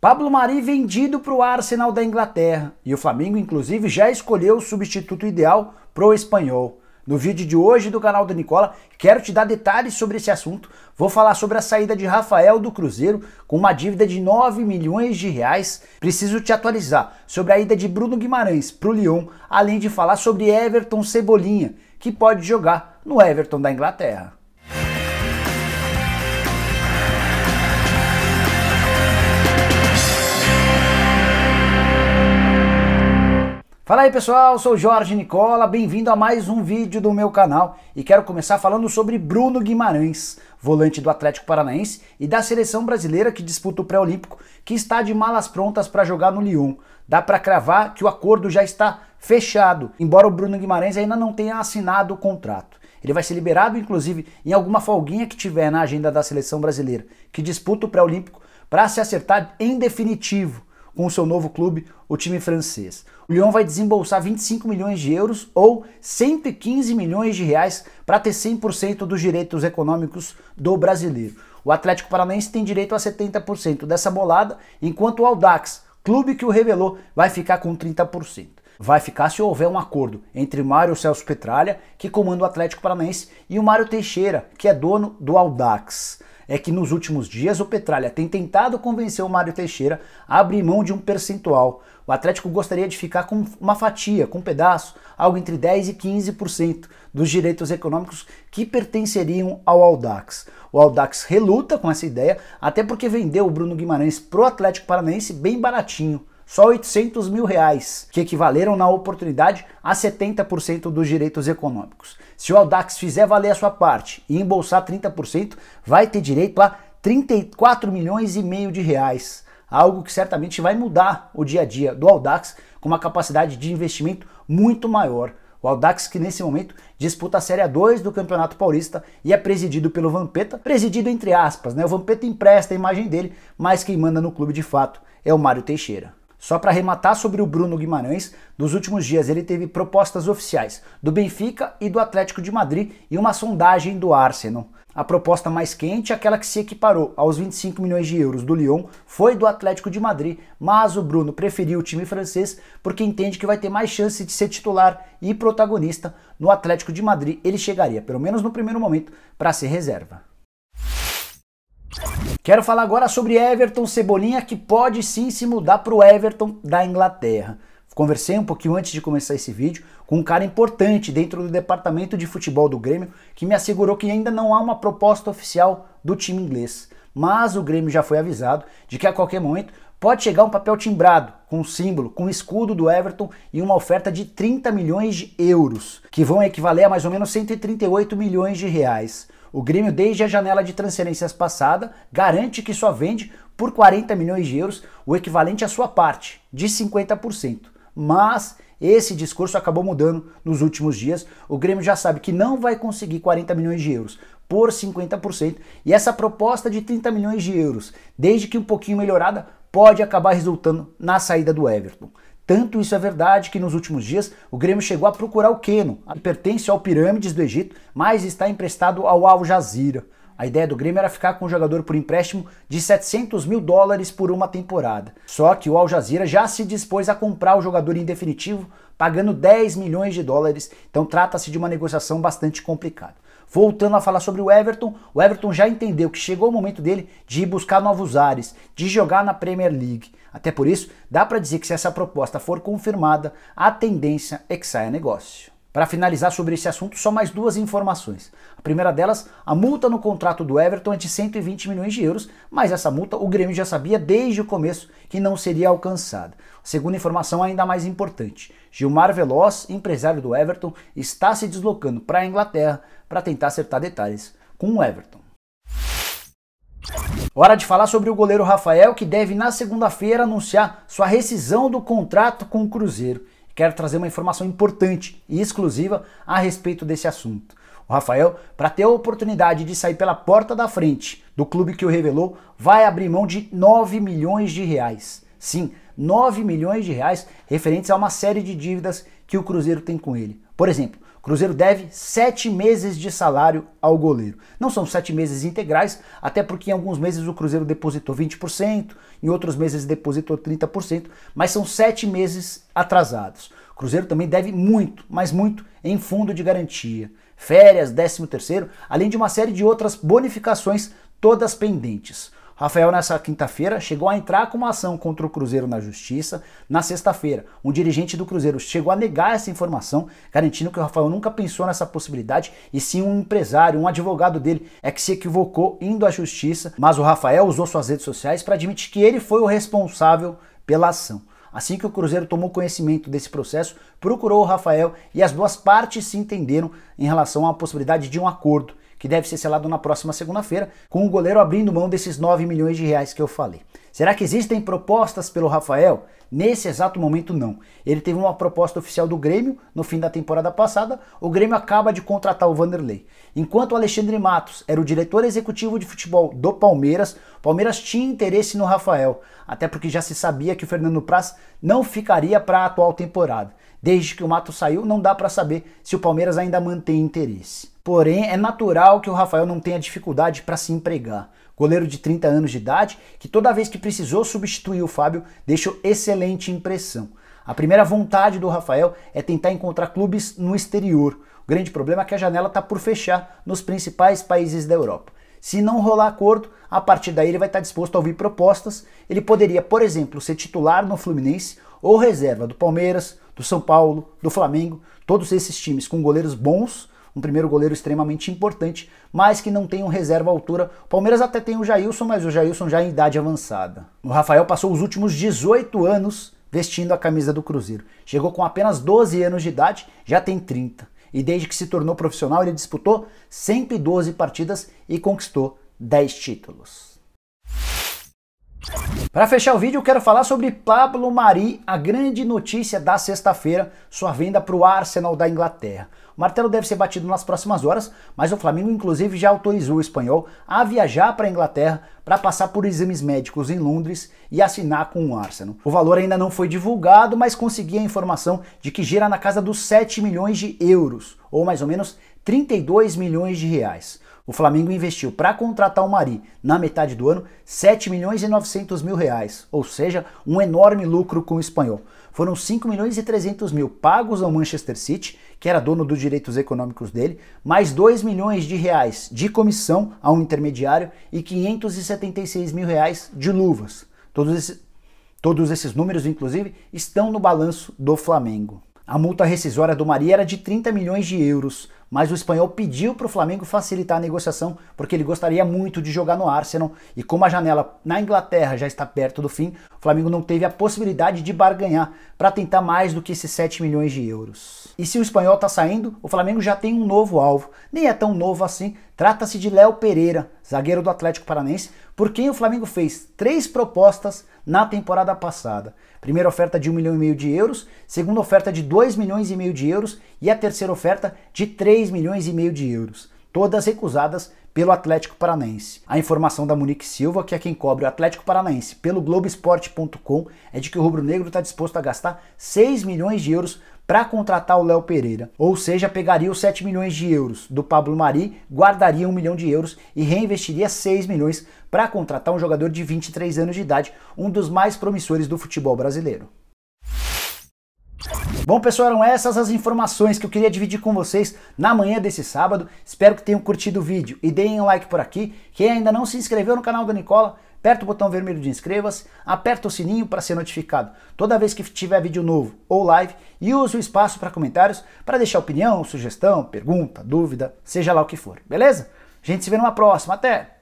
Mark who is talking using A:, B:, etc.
A: Pablo Mari vendido para o Arsenal da Inglaterra e o Flamengo, inclusive, já escolheu o substituto ideal para o espanhol. No vídeo de hoje do canal do Nicola, quero te dar detalhes sobre esse assunto. Vou falar sobre a saída de Rafael do Cruzeiro com uma dívida de 9 milhões de reais. Preciso te atualizar sobre a ida de Bruno Guimarães para o Lyon, além de falar sobre Everton Cebolinha, que pode jogar no Everton da Inglaterra. Fala aí pessoal, sou Jorge Nicola, bem-vindo a mais um vídeo do meu canal e quero começar falando sobre Bruno Guimarães, volante do Atlético Paranaense e da seleção brasileira que disputa o pré-olímpico, que está de malas prontas para jogar no Lyon. Dá para cravar que o acordo já está fechado, embora o Bruno Guimarães ainda não tenha assinado o contrato. Ele vai ser liberado, inclusive, em alguma folguinha que tiver na agenda da seleção brasileira, que disputa o pré-olímpico, para se acertar em definitivo com o seu novo clube, o time francês. O Lyon vai desembolsar 25 milhões de euros ou 115 milhões de reais para ter 100% dos direitos econômicos do brasileiro. O Atlético Paranaense tem direito a 70% dessa bolada, enquanto o Audax, clube que o revelou, vai ficar com 30% vai ficar se houver um acordo entre Mário Celso Petralha, que comanda o Atlético Paranaense, e o Mário Teixeira, que é dono do Audax é que nos últimos dias o Petralha tem tentado convencer o Mário Teixeira a abrir mão de um percentual. O Atlético gostaria de ficar com uma fatia, com um pedaço, algo entre 10 e 15% dos direitos econômicos que pertenceriam ao Audax. O Audax reluta com essa ideia, até porque vendeu o Bruno Guimarães pro Atlético Paranaense bem baratinho só 800 mil reais, que equivaleram na oportunidade a 70% dos direitos econômicos. Se o Audax fizer valer a sua parte e embolsar 30%, vai ter direito a 34 milhões e meio de reais, algo que certamente vai mudar o dia a dia do Audax com uma capacidade de investimento muito maior. O Audax, que nesse momento disputa a Série 2 do Campeonato Paulista e é presidido pelo Vampeta, presidido entre aspas, né? O Vampeta empresta a imagem dele, mas quem manda no clube de fato é o Mário Teixeira. Só para arrematar sobre o Bruno Guimarães, nos últimos dias ele teve propostas oficiais do Benfica e do Atlético de Madrid e uma sondagem do Arsenal. A proposta mais quente, é aquela que se equiparou aos 25 milhões de euros do Lyon, foi do Atlético de Madrid, mas o Bruno preferiu o time francês porque entende que vai ter mais chance de ser titular e protagonista no Atlético de Madrid. Ele chegaria, pelo menos no primeiro momento, para ser reserva. Quero falar agora sobre Everton Cebolinha, que pode sim se mudar para o Everton da Inglaterra. Conversei um pouquinho antes de começar esse vídeo com um cara importante dentro do departamento de futebol do Grêmio que me assegurou que ainda não há uma proposta oficial do time inglês. Mas o Grêmio já foi avisado de que a qualquer momento pode chegar um papel timbrado, com um símbolo, com o escudo do Everton e uma oferta de 30 milhões de euros, que vão equivaler a mais ou menos 138 milhões de reais. O Grêmio, desde a janela de transferências passada, garante que só vende por 40 milhões de euros, o equivalente à sua parte, de 50%. Mas esse discurso acabou mudando nos últimos dias. O Grêmio já sabe que não vai conseguir 40 milhões de euros por 50%, e essa proposta de 30 milhões de euros, desde que um pouquinho melhorada, pode acabar resultando na saída do Everton. Tanto isso é verdade que nos últimos dias o Grêmio chegou a procurar o Keno, que pertence ao Pirâmides do Egito, mas está emprestado ao Al Jazeera. A ideia do Grêmio era ficar com o jogador por empréstimo de 700 mil dólares por uma temporada. Só que o Al Jazeera já se dispôs a comprar o jogador em definitivo, pagando 10 milhões de dólares, então trata-se de uma negociação bastante complicada. Voltando a falar sobre o Everton, o Everton já entendeu que chegou o momento dele de ir buscar novos ares, de jogar na Premier League. Até por isso, dá para dizer que se essa proposta for confirmada, a tendência é que saia negócio. Para finalizar sobre esse assunto, só mais duas informações. A primeira delas, a multa no contrato do Everton é de 120 milhões de euros, mas essa multa o Grêmio já sabia desde o começo que não seria alcançada. A segunda informação, ainda mais importante: Gilmar Veloz, empresário do Everton, está se deslocando para a Inglaterra para tentar acertar detalhes com o Everton. Hora de falar sobre o goleiro Rafael, que deve na segunda-feira anunciar sua rescisão do contrato com o Cruzeiro. Quero trazer uma informação importante e exclusiva a respeito desse assunto. O Rafael, para ter a oportunidade de sair pela porta da frente do clube que o revelou, vai abrir mão de 9 milhões de reais. Sim, 9 milhões de reais referentes a uma série de dívidas que o Cruzeiro tem com ele. Por exemplo, Cruzeiro deve sete meses de salário ao goleiro. Não são sete meses integrais, até porque em alguns meses o Cruzeiro depositou 20%, em outros meses depositou 30%, mas são sete meses atrasados. Cruzeiro também deve muito, mas muito, em fundo de garantia. Férias, 13 terceiro, além de uma série de outras bonificações, todas pendentes. Rafael, nessa quinta-feira, chegou a entrar com uma ação contra o Cruzeiro na Justiça. Na sexta-feira, um dirigente do Cruzeiro chegou a negar essa informação, garantindo que o Rafael nunca pensou nessa possibilidade e sim um empresário, um advogado dele, é que se equivocou indo à Justiça. Mas o Rafael usou suas redes sociais para admitir que ele foi o responsável pela ação. Assim que o Cruzeiro tomou conhecimento desse processo, procurou o Rafael e as duas partes se entenderam em relação à possibilidade de um acordo que deve ser selado na próxima segunda-feira, com o goleiro abrindo mão desses 9 milhões de reais que eu falei. Será que existem propostas pelo Rafael? Nesse exato momento, não. Ele teve uma proposta oficial do Grêmio no fim da temporada passada. O Grêmio acaba de contratar o Vanderlei. Enquanto o Alexandre Matos era o diretor executivo de futebol do Palmeiras, o Palmeiras tinha interesse no Rafael, até porque já se sabia que o Fernando Praz não ficaria para a atual temporada. Desde que o Matos saiu, não dá para saber se o Palmeiras ainda mantém interesse. Porém, é natural que o Rafael não tenha dificuldade para se empregar. Goleiro de 30 anos de idade, que toda vez que precisou substituir o Fábio, deixou excelente impressão. A primeira vontade do Rafael é tentar encontrar clubes no exterior. O grande problema é que a janela está por fechar nos principais países da Europa. Se não rolar acordo, a partir daí ele vai estar tá disposto a ouvir propostas. Ele poderia, por exemplo, ser titular no Fluminense ou reserva do Palmeiras, do São Paulo, do Flamengo, todos esses times com goleiros bons um primeiro goleiro extremamente importante, mas que não tem um reserva à altura. O Palmeiras até tem o Jailson, mas o Jailson já é em idade avançada. O Rafael passou os últimos 18 anos vestindo a camisa do Cruzeiro. Chegou com apenas 12 anos de idade, já tem 30. E desde que se tornou profissional, ele disputou 112 partidas e conquistou 10 títulos. Para fechar o vídeo, eu quero falar sobre Pablo Mari, a grande notícia da sexta-feira, sua venda para o Arsenal da Inglaterra martelo deve ser batido nas próximas horas, mas o Flamengo inclusive já autorizou o espanhol a viajar para a Inglaterra para passar por exames médicos em Londres e assinar com o Arsenal. O valor ainda não foi divulgado, mas consegui a informação de que gira na casa dos 7 milhões de euros, ou mais ou menos 32 milhões de reais. O Flamengo investiu para contratar o Mari na metade do ano 7 milhões e 900 mil reais, ou seja, um enorme lucro com o espanhol. Foram 5 milhões e 300 mil pagos ao Manchester City, que era dono dos direitos econômicos dele, mais 2 milhões de reais de comissão a um intermediário e 576 mil reais de luvas. Todos esses, todos esses números, inclusive, estão no balanço do Flamengo. A multa rescisória do Mari era de 30 milhões de euros, mas o espanhol pediu para o Flamengo facilitar a negociação, porque ele gostaria muito de jogar no Arsenal. E como a janela na Inglaterra já está perto do fim, o Flamengo não teve a possibilidade de barganhar para tentar mais do que esses 7 milhões de euros. E se o espanhol está saindo, o Flamengo já tem um novo alvo. Nem é tão novo assim. Trata-se de Léo Pereira, zagueiro do Atlético Paranense, por quem o Flamengo fez três propostas na temporada passada. Primeira oferta de 1 milhão e meio de euros, segunda oferta de 2 milhões e meio de euros e a terceira oferta de 3 3 milhões e meio de euros, todas recusadas pelo Atlético Paranaense. A informação da Monique Silva, que é quem cobre o Atlético Paranaense, pelo Globoesporte.com, é de que o Rubro Negro está disposto a gastar 6 milhões de euros para contratar o Léo Pereira, ou seja, pegaria os 7 milhões de euros do Pablo Mari, guardaria 1 milhão de euros e reinvestiria 6 milhões para contratar um jogador de 23 anos de idade, um dos mais promissores do futebol brasileiro. Bom, pessoal, eram essas as informações que eu queria dividir com vocês na manhã desse sábado. Espero que tenham curtido o vídeo e deem um like por aqui. Quem ainda não se inscreveu no canal da Nicola, aperta o botão vermelho de inscreva-se, aperta o sininho para ser notificado toda vez que tiver vídeo novo ou live e use o espaço para comentários para deixar opinião, sugestão, pergunta, dúvida, seja lá o que for, beleza? A gente se vê numa próxima, até!